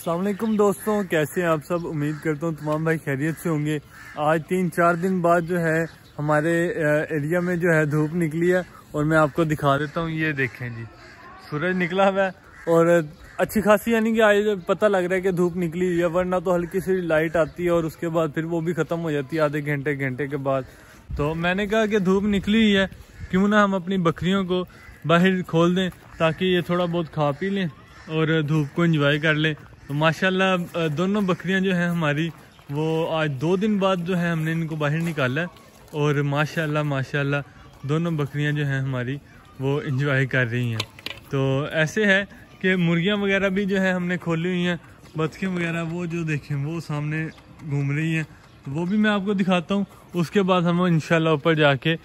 असलकुम दोस्तों कैसे हैं आप सब उम्मीद करता हूँ तमाम भाई खैरियत से होंगे आज तीन चार दिन बाद जो है हमारे एरिया में जो है धूप निकली है और मैं आपको दिखा देता हूँ ये देखें जी सूरज निकला हुआ है और अच्छी खासी यानी कि आज पता लग रहा है कि धूप निकली हुई है वरना तो हल्की सी लाइट आती है और उसके बाद फिर वो भी ख़त्म हो जाती है आधे घंटे घंटे के बाद तो मैंने कहा कि धूप निकली हुई है क्यों ना हम अपनी बकरियों को बाहर खोल दें ताकि ये थोड़ा बहुत खा पी लें और धूप को इंजॉय कर लें तो माशाल्लाह दोनों बकरियां जो हैं हमारी वो आज दो दिन बाद जो है हमने इनको बाहर निकाला और माशाल्लाह माशाल्लाह दोनों बकरियां जो हैं हमारी वो इंजॉय कर रही हैं तो ऐसे है कि मुर्गियां वगैरह भी जो है हमने खोली हुई हैं बतखें वगैरह वो जो देखें वो सामने घूम रही हैं तो वो भी मैं आपको दिखाता हूँ उसके बाद हम इन ऊपर जाके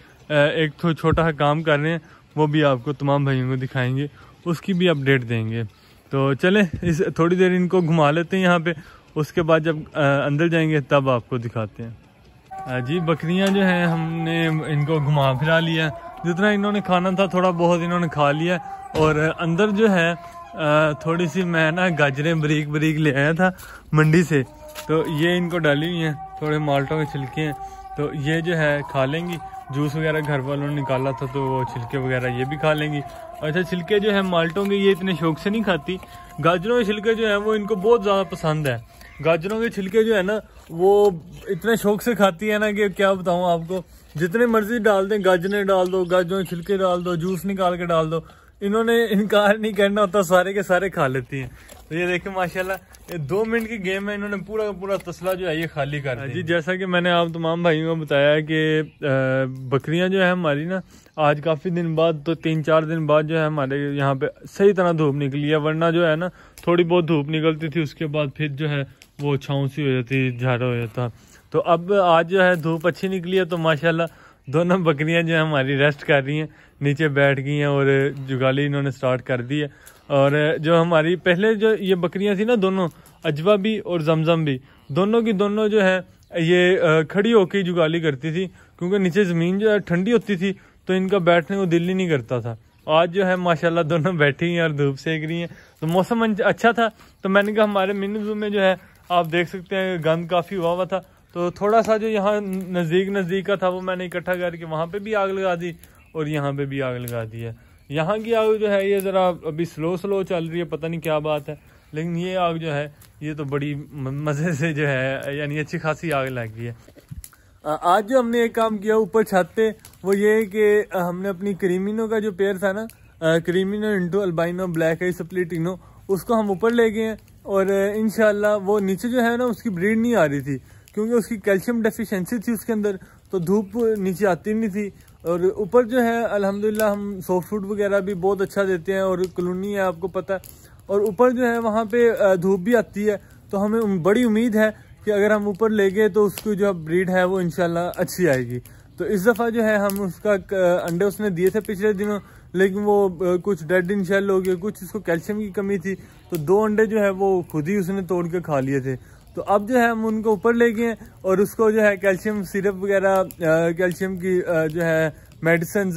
एक छोटा सा काम कर रहे हैं वो भी आपको तमाम भाइयों को दिखाएंगे उसकी भी अपडेट देंगे तो चलें इस थोड़ी देर इनको घुमा लेते हैं यहाँ पे उसके बाद जब अंदर जाएंगे तब आपको दिखाते हैं जी बकरियाँ जो हैं हमने इनको घुमा फिरा लिया जितना इन्होंने खाना था थोड़ा बहुत इन्होंने खा लिया और अंदर जो है थोड़ी सी मैं ना गाजरें बरीक बरीक ले आया था मंडी से तो ये इनको डाली हुई हैं थोड़े माल्टों के छिलके हैं तो ये जो है खा लेंगी जूस वगैरह घर वालों ने निकाला था तो वो छिलके वगैरह ये भी खा लेंगी अच्छा छिलके जो है माल्टों के ये इतने शौक से नहीं खाती गाजरों के छिलके जो है वो इनको बहुत ज़्यादा पसंद है गाजरों के छिलके जो है ना वो इतने शौक से खाती है ना कि क्या बताऊँ आपको जितने मर्जी डाल दें गाजरें डाल दो गाजरों के छिलके डाल दो जूस निकाल के डाल दो इन्होंने इनकार नहीं करना होता सारे के सारे खा लेती हैं तो ये देखिए माशाल्लाह ये दो मिनट की गेम में इन्होंने पूरा का पूरा तसला जो है ये खाली कर हाँ दिया जी जैसा कि मैंने आप तमाम भाइयों को बताया कि बकरियां जो है हमारी ना आज काफ़ी दिन बाद तो तीन चार दिन बाद जो है हमारे यहाँ पे सही तरह धूप निकली है वरना जो है ना थोड़ी बहुत धूप निकलती थी उसके बाद फिर जो है वो छाँव सी हो जाती झाड़ा हो जाता तो अब आज जो है धूप अच्छी निकली है तो माशाला दोनों बकरियां जो है हमारी रेस्ट कर रही हैं नीचे बैठ गई हैं और जुगाली इन्होंने स्टार्ट कर दी है और जो हमारी पहले जो ये बकरियां थी ना दोनों अजवा भी और जमजम भी दोनों की दोनों जो है ये खड़ी होकर जुगाली करती थी क्योंकि नीचे ज़मीन जो है ठंडी होती थी तो इनका बैठने को दिल ही नहीं करता था आज जो है माशाल्लाह दोनों बैठी हैं और धूप सेक रही हैं तो मौसम अच्छा था तो मैंने कहा हमारे मिनी में जो है आप देख सकते हैं गंद काफ़ी हुआ हुआ था तो थोड़ा सा जो यहाँ नज़दीक नज़दीक का था वो मैंने इकट्ठा करके वहाँ पे भी आग लगा दी और यहाँ पे भी आग लगा दी है यहाँ की आग जो है ये ज़रा अभी स्लो स्लो चल रही है पता नहीं क्या बात है लेकिन ये आग जो है ये तो बड़ी मज़े से जो है यानी अच्छी खासी आग लग गई है आज जो हमने एक काम किया ऊपर छत पे वो ये कि हमने अपनी क्रीमिनो का जो पेयर था ना क्रीमिनो इंटू अल्बाइनो ब्लैक है सप्लीटिनो उसको हम ऊपर ले गए हैं और इन वो नीचे जो है ना उसकी ब्रीड नहीं आ रही थी क्योंकि उसकी कैल्शियम डेफिशिएंसी थी उसके अंदर तो धूप नीचे आती नहीं थी और ऊपर जो है अल्हम्दुलिल्लाह हम सॉफ्ट फूड वगैरह भी बहुत अच्छा देते हैं और कलोनी है आपको पता है और ऊपर जो है वहाँ पे धूप भी आती है तो हमें बड़ी उम्मीद है कि अगर हम ऊपर ले गए तो उसकी जो ब्रीड है वो इनशाला अच्छी आएगी तो इस दफ़ा जो है हम उसका अंडे उसने दिए थे पिछले दिनों लेकिन वो कुछ डेड इन शेल हो गए कुछ उसको कैल्शियम की कमी थी तो दो अंडे जो है वो खुद ही उसने तोड़ के खा लिए थे तो अब जो है हम उनको ऊपर ले गए और उसको जो है कैल्शियम सिरप वगैरह कैल्शियम की आ, जो है मेडिसिन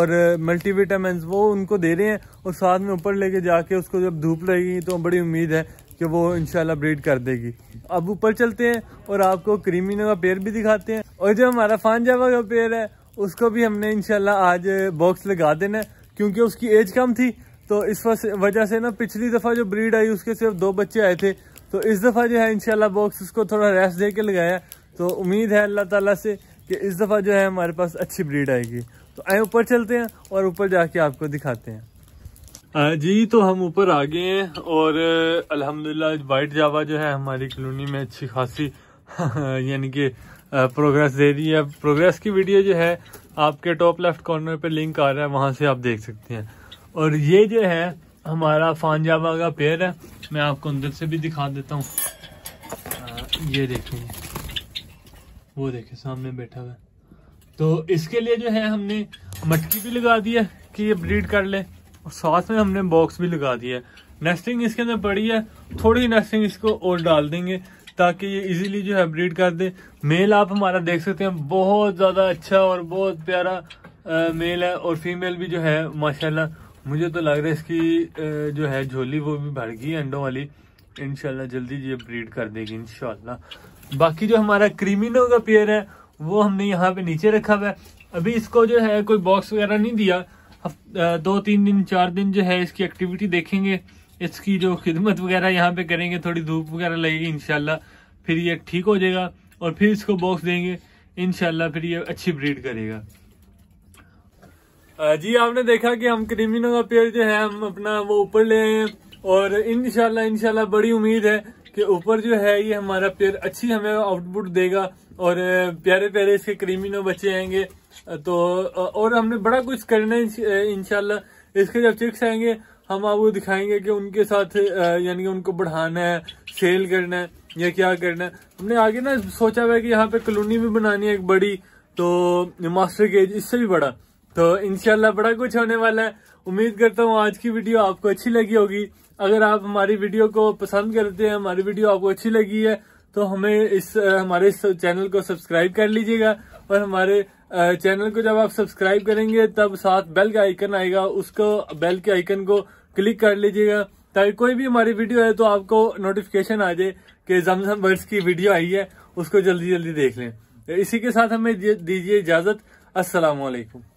और मल्टीविटामिन वो उनको दे रहे हैं और साथ में ऊपर लेके जाके उसको जब धूप लगेगी तो बड़ी उम्मीद है कि वो इनशाला ब्रीड कर देगी अब ऊपर चलते हैं और आपको क्रीमिनो का पेड़ भी दिखाते हैं और जो हमारा फानजावा का पेड़ है उसको भी हमने इनशाला आज बॉक्स लगा देना है क्योंकि उसकी एज कम थी तो इस वजह से ना पिछली दफ़ा जो ब्रीड आई उसके सिर्फ दो बच्चे आए थे तो इस दफ़ा जो है इन बॉक्स उसको थोड़ा रेस्ट दे के लगाया तो उम्मीद है अल्लाह ताला से कि इस दफ़ा जो है हमारे पास अच्छी ब्रीड आएगी तो आए ऊपर चलते हैं और ऊपर जाके आपको दिखाते हैं जी तो हम ऊपर आ गए हैं और अल्हम्दुलिल्लाह वाइट जावा जो है हमारी कलोनी में अच्छी खासी यानी कि प्रोग्रेस दे रही है प्रोग्रेस की वीडियो जो है आपके टॉप लेफ्ट कॉर्नर पे लिंक आ रहा है वहाँ से आप देख सकते हैं और ये जो है हमारा फान जावा का पेड़ है मैं आपको अंदर से भी दिखा देता हूँ ये देखें वो देखें सामने बैठा हुआ तो इसके लिए जो है हमने मटकी भी लगा दी है कि ये ब्रीड कर ले और साथ में हमने बॉक्स भी लगा दिया है नेस्टिंग इसके अंदर पड़ी है थोड़ी नेस्टिंग इसको और डाल देंगे ताकि ये इजीली जो है ब्रीड कर दे मेल आप हमारा देख सकते हैं बहुत ज़्यादा अच्छा और बहुत प्यारा आ, मेल है और फीमेल भी जो है माशाल्लाह मुझे तो लग रहा है इसकी जो है झोली वो भी भर गई अंडों वाली इनशाला जल्दी ये ब्रीड कर देगी इनशाला बाकी जो हमारा क्रीमिनो का पेयर है वो हमने यहाँ पे नीचे रखा हुआ है अभी इसको जो है कोई बॉक्स वगैरह नहीं दिया दो तीन दिन चार दिन जो है इसकी एक्टिविटी देखेंगे इसकी जो खिदमत वगैरह यहाँ पे करेंगे थोड़ी धूप वगैरह लगेगी इनशाला फिर ये ठीक हो जाएगा और फिर इसको बॉक्स देंगे इनशाला फिर ये अच्छी ब्रीड करेगा जी आपने देखा कि हम क्रीमिनो का पेड़ जो है हम अपना वो ऊपर ले आए हैं और इनशाला इनशाला बड़ी उम्मीद है कि ऊपर जो है ये हमारा पेड़ अच्छी हमें आउटपुट देगा और प्यारे प्यारे इसके क्रीमिनो बच्चे आएंगे तो और हमने बड़ा कुछ करना है इनशाला इसके जब चिक्स आएंगे हम आपको दिखाएंगे कि उनके साथ यानी कि उनको बढ़ाना है सेल करना है या क्या करना है हमने आगे ना सोचा हुआ कि यहाँ पे कलोनी भी बनानी है एक बड़ी तो मास्टर गेज इससे भी बड़ा तो इनशाला बड़ा कुछ होने वाला है उम्मीद करता हूँ आज की वीडियो आपको अच्छी लगी होगी अगर आप हमारी वीडियो को पसंद करते हैं हमारी वीडियो आपको अच्छी लगी है तो हमें इस हमारे इस चैनल को सब्सक्राइब कर लीजिएगा और हमारे चैनल को जब आप सब्सक्राइब करेंगे तब साथ बेल का आइकन आएगा उसको बेल के आइकन को क्लिक कर लीजिएगा ताकि कोई भी हमारी वीडियो है तो आपको नोटिफिकेशन आ जाए कि जमजम बर्ड्स की वीडियो आई है उसको जल्दी जल्दी देख लें इसी के साथ हमें दीजिए इजाज़त असलकुम